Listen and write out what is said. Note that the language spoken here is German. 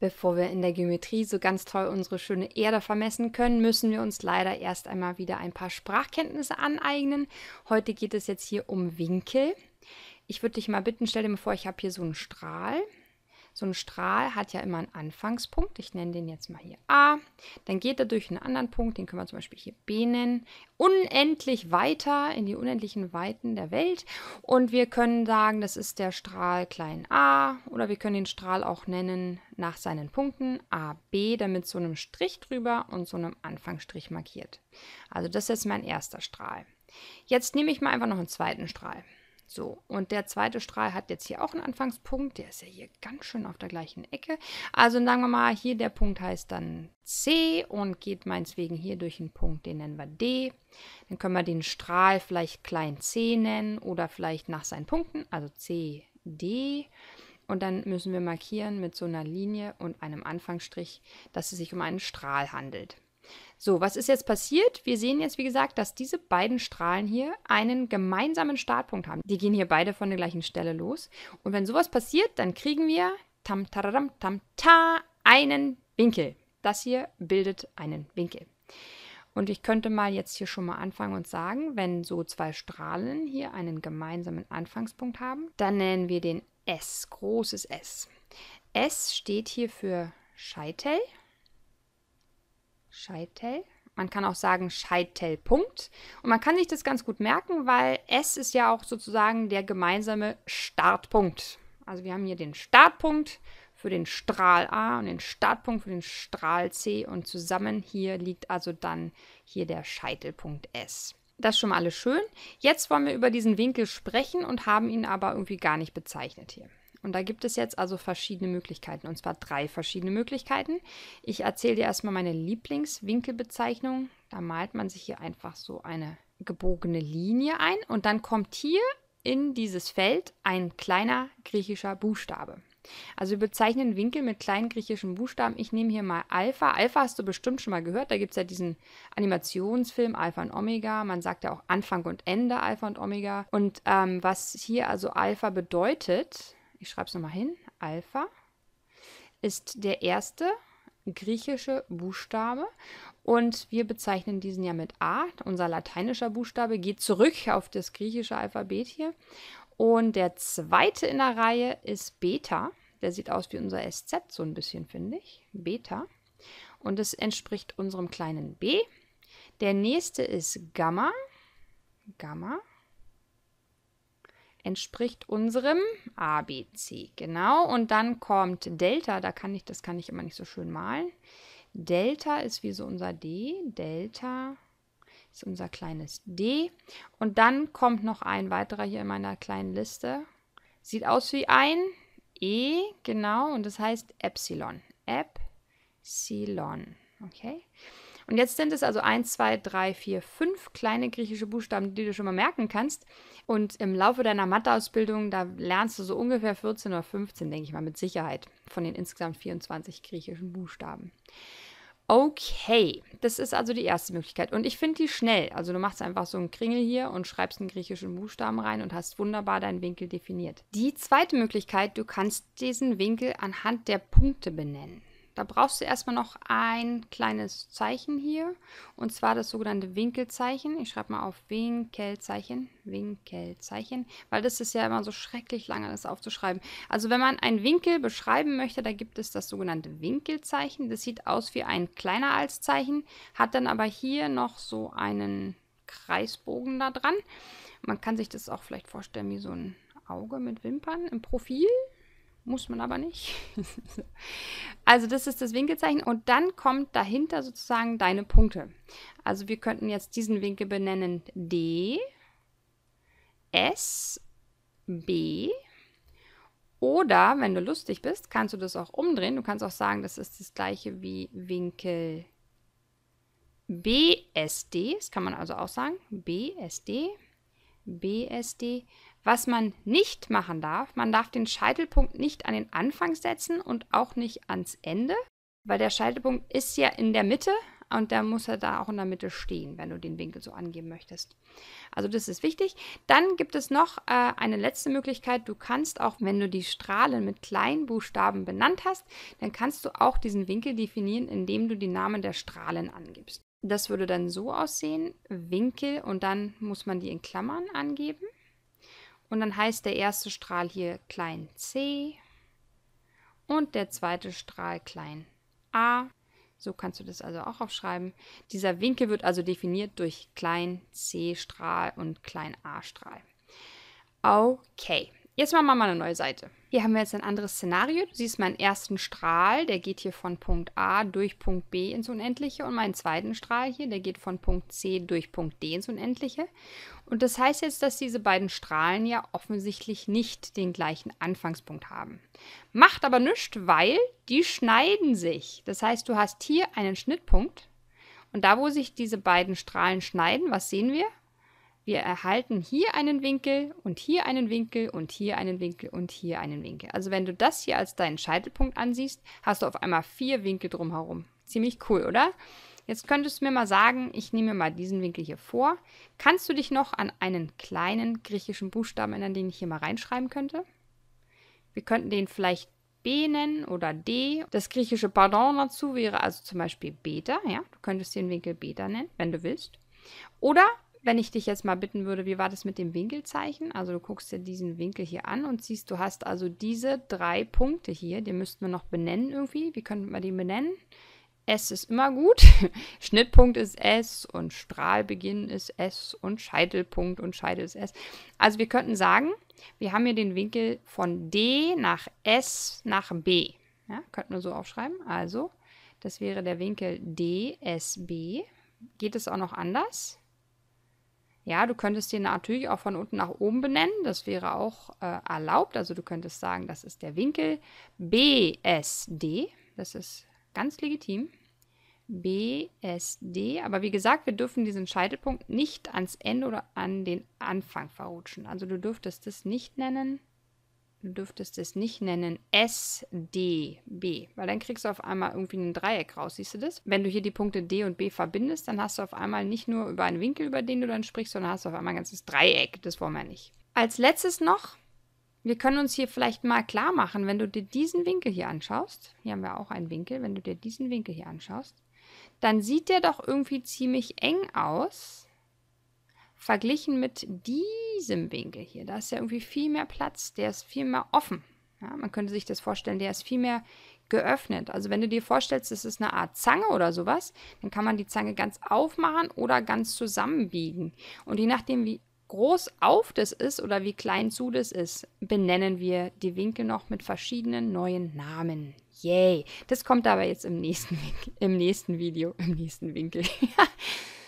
Bevor wir in der Geometrie so ganz toll unsere schöne Erde vermessen können, müssen wir uns leider erst einmal wieder ein paar Sprachkenntnisse aneignen. Heute geht es jetzt hier um Winkel. Ich würde dich mal bitten, stell dir mal vor, ich habe hier so einen Strahl so ein Strahl hat ja immer einen Anfangspunkt. Ich nenne den jetzt mal hier A. Dann geht er durch einen anderen Punkt, den können wir zum Beispiel hier B nennen. Unendlich weiter in die unendlichen Weiten der Welt. Und wir können sagen, das ist der Strahl klein a. Oder wir können den Strahl auch nennen nach seinen Punkten A, B, damit so einem Strich drüber und so einem Anfangsstrich markiert. Also das ist jetzt mein erster Strahl. Jetzt nehme ich mal einfach noch einen zweiten Strahl. So, und der zweite Strahl hat jetzt hier auch einen Anfangspunkt. Der ist ja hier ganz schön auf der gleichen Ecke. Also sagen wir mal, hier der Punkt heißt dann C und geht meinetwegen hier durch einen Punkt, den nennen wir D. Dann können wir den Strahl vielleicht klein c nennen oder vielleicht nach seinen Punkten, also C, D. Und dann müssen wir markieren mit so einer Linie und einem Anfangsstrich, dass es sich um einen Strahl handelt. So, was ist jetzt passiert? Wir sehen jetzt, wie gesagt, dass diese beiden Strahlen hier einen gemeinsamen Startpunkt haben. Die gehen hier beide von der gleichen Stelle los. Und wenn sowas passiert, dann kriegen wir tam tararam tam ta einen Winkel. Das hier bildet einen Winkel. Und ich könnte mal jetzt hier schon mal anfangen und sagen, wenn so zwei Strahlen hier einen gemeinsamen Anfangspunkt haben, dann nennen wir den S, großes S. S steht hier für Scheitel Scheitel. Man kann auch sagen Scheitelpunkt. Und man kann sich das ganz gut merken, weil S ist ja auch sozusagen der gemeinsame Startpunkt. Also wir haben hier den Startpunkt für den Strahl A und den Startpunkt für den Strahl C und zusammen hier liegt also dann hier der Scheitelpunkt S. Das ist schon mal alles schön. Jetzt wollen wir über diesen Winkel sprechen und haben ihn aber irgendwie gar nicht bezeichnet hier. Und da gibt es jetzt also verschiedene Möglichkeiten, und zwar drei verschiedene Möglichkeiten. Ich erzähle dir erstmal meine Lieblingswinkelbezeichnung. Da malt man sich hier einfach so eine gebogene Linie ein und dann kommt hier in dieses Feld ein kleiner griechischer Buchstabe. Also wir bezeichnen Winkel mit kleinen griechischen Buchstaben. Ich nehme hier mal Alpha. Alpha hast du bestimmt schon mal gehört. Da gibt es ja diesen Animationsfilm Alpha und Omega. Man sagt ja auch Anfang und Ende Alpha und Omega. Und ähm, was hier also Alpha bedeutet, ich schreibe es nochmal hin, Alpha, ist der erste griechische Buchstabe und wir bezeichnen diesen ja mit A. Unser lateinischer Buchstabe geht zurück auf das griechische Alphabet hier. Und der zweite in der Reihe ist Beta. Der sieht aus wie unser SZ so ein bisschen, finde ich. Beta. Und es entspricht unserem kleinen B. Der nächste ist Gamma. Gamma entspricht unserem ABC. Genau. Und dann kommt Delta. Da kann ich, das kann ich immer nicht so schön malen. Delta ist wie so unser D. Delta ist unser kleines D. Und dann kommt noch ein weiterer hier in meiner kleinen Liste. Sieht aus wie ein E, genau. Und das heißt Epsilon. Epsilon. Okay. Und jetzt sind es also 1, 2, 3, 4, 5 kleine griechische Buchstaben, die du schon mal merken kannst. Und im Laufe deiner Matheausbildung, da lernst du so ungefähr 14 oder 15, denke ich mal, mit Sicherheit von den insgesamt 24 griechischen Buchstaben. Okay, das ist also die erste Möglichkeit. Und ich finde die schnell. Also du machst einfach so einen Kringel hier und schreibst einen griechischen Buchstaben rein und hast wunderbar deinen Winkel definiert. Die zweite Möglichkeit, du kannst diesen Winkel anhand der Punkte benennen. Da brauchst du erstmal noch ein kleines Zeichen hier und zwar das sogenannte Winkelzeichen. Ich schreibe mal auf Winkelzeichen, Winkelzeichen, weil das ist ja immer so schrecklich lange, das aufzuschreiben. Also wenn man einen Winkel beschreiben möchte, da gibt es das sogenannte Winkelzeichen. Das sieht aus wie ein kleiner als Zeichen, hat dann aber hier noch so einen Kreisbogen da dran. Man kann sich das auch vielleicht vorstellen wie so ein Auge mit Wimpern im Profil muss man aber nicht. also das ist das Winkelzeichen und dann kommt dahinter sozusagen deine Punkte. Also wir könnten jetzt diesen Winkel benennen D, S, B. Oder wenn du lustig bist, kannst du das auch umdrehen. Du kannst auch sagen, das ist das gleiche wie Winkel BSD. Das kann man also auch sagen. BSD, BSD. Was man nicht machen darf, man darf den Scheitelpunkt nicht an den Anfang setzen und auch nicht ans Ende, weil der Scheitelpunkt ist ja in der Mitte und da muss er da auch in der Mitte stehen, wenn du den Winkel so angeben möchtest. Also das ist wichtig. Dann gibt es noch äh, eine letzte Möglichkeit. Du kannst auch, wenn du die Strahlen mit kleinen Buchstaben benannt hast, dann kannst du auch diesen Winkel definieren, indem du die Namen der Strahlen angibst. Das würde dann so aussehen, Winkel und dann muss man die in Klammern angeben. Und dann heißt der erste Strahl hier klein c und der zweite Strahl klein a. So kannst du das also auch aufschreiben. Dieser Winkel wird also definiert durch klein c-Strahl und klein a-Strahl. Okay, jetzt machen wir mal eine neue Seite. Hier haben wir jetzt ein anderes Szenario. Du siehst meinen ersten Strahl, der geht hier von Punkt A durch Punkt B ins Unendliche und meinen zweiten Strahl hier, der geht von Punkt C durch Punkt D ins Unendliche. Und das heißt jetzt, dass diese beiden Strahlen ja offensichtlich nicht den gleichen Anfangspunkt haben. Macht aber nichts, weil die schneiden sich. Das heißt, du hast hier einen Schnittpunkt und da, wo sich diese beiden Strahlen schneiden, was sehen wir? wir erhalten hier einen Winkel und hier einen Winkel und hier einen Winkel und hier einen Winkel. Also wenn du das hier als deinen Scheitelpunkt ansiehst, hast du auf einmal vier Winkel drumherum. Ziemlich cool, oder? Jetzt könntest du mir mal sagen, ich nehme mal diesen Winkel hier vor. Kannst du dich noch an einen kleinen griechischen Buchstaben erinnern, den ich hier mal reinschreiben könnte? Wir könnten den vielleicht B nennen oder D. Das griechische Pardon dazu wäre also zum Beispiel Beta. Ja? Du könntest den Winkel Beta nennen, wenn du willst. Oder wenn ich dich jetzt mal bitten würde, wie war das mit dem Winkelzeichen? Also du guckst dir diesen Winkel hier an und siehst, du hast also diese drei Punkte hier, die müssten wir noch benennen irgendwie. Wie könnten wir die benennen? S ist immer gut. Schnittpunkt ist S und Strahlbeginn ist S und Scheitelpunkt und Scheitel ist S. Also wir könnten sagen, wir haben hier den Winkel von D nach S nach B. Ja, könnten wir so aufschreiben. Also, das wäre der Winkel DSB. Geht es auch noch anders? Ja, du könntest den natürlich auch von unten nach oben benennen. Das wäre auch äh, erlaubt. Also du könntest sagen, das ist der Winkel BSD. Das ist ganz legitim. BSD. Aber wie gesagt, wir dürfen diesen Scheitelpunkt nicht ans Ende oder an den Anfang verrutschen. Also du dürftest es nicht nennen. Du dürftest es nicht nennen S, D, B, weil dann kriegst du auf einmal irgendwie ein Dreieck raus, siehst du das? Wenn du hier die Punkte D und B verbindest, dann hast du auf einmal nicht nur über einen Winkel, über den du dann sprichst, sondern hast du auf einmal ein ganzes Dreieck. Das wollen wir nicht. Als letztes noch, wir können uns hier vielleicht mal klar machen, wenn du dir diesen Winkel hier anschaust, hier haben wir auch einen Winkel, wenn du dir diesen Winkel hier anschaust, dann sieht der doch irgendwie ziemlich eng aus verglichen mit diesem Winkel hier. Da ist ja irgendwie viel mehr Platz, der ist viel mehr offen. Ja, man könnte sich das vorstellen, der ist viel mehr geöffnet. Also wenn du dir vorstellst, das ist eine Art Zange oder sowas, dann kann man die Zange ganz aufmachen oder ganz zusammenbiegen. Und je nachdem, wie groß auf das ist oder wie klein zu das ist, benennen wir die Winkel noch mit verschiedenen neuen Namen. Yay! Das kommt aber jetzt im nächsten, Winkel, im nächsten Video, im nächsten Winkel.